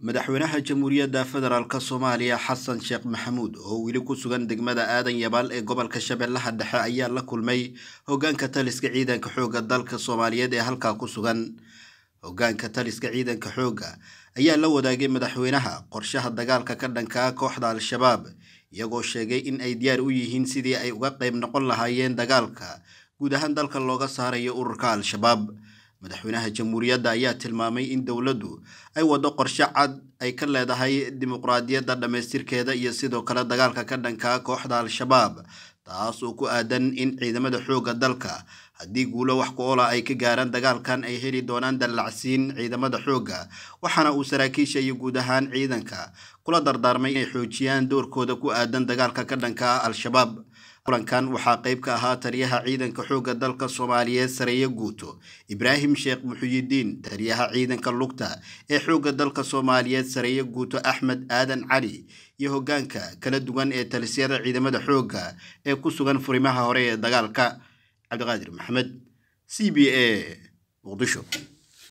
madaxweynaha jamhuuriyadda federaalk soomaaliya xasan sheekh maxamuud oo weli ku sugan degmada aadan yabaal ee gobolka shabeellaha dhexe ayaa la kulmay hoggaanka taliska ciidanka xoogga dalka soomaaliyeed ee halkaa ku sugan hoggaanka taliska ciidanka xoogga ayaa la wadaagay madaxweynaha qorshaha dagaalka ka dhankaa kooxda al-shabaab iyagoo sheegay in ay diyaar u yihiin sidii ay uga qayb noqon lahaayeen dagaalka guud ahaan dalka looga saarayo ururka al-shabaab madaxweynaha jamhuuriyadda ayaa tilmaamay in dowladdu ay waddo qorshe cad ay ka leedahay dimuqraadiyadda dhammaystirkeeda iyo sidoo kale dagaalka ka dhanka kooxda al-shabaab taas oo ku aadan in ciidamada xoogga dalka haddii guulo wax ku ola ah ay ka gaaraan dagaalkan ay heli doonaan dallacsiin ciidamada xoogga waxaana uu saraakiisha iyo guud ahaan ciidanka kula dardaarmay inay xoojiyaan doorkooda ku aadan dagaalka ka dhanka al-shabaab kulankan waxaa qeyb ka ahaa taliyaha ciidanka xoogga dalka soomaaliyeed sareeye guuto ibraahim sheekh muxuyidiin taliyaha ciidanka lugta ee xoogga dalka soomaaliyeed sareeye guuto axmed aadan cali iyo hoggaanka kala duwan ee talisyada ciidamada xoogga ee ku sugan furimaha hore ee dagaalka cabdiqaadir maxamed c b a muqdisho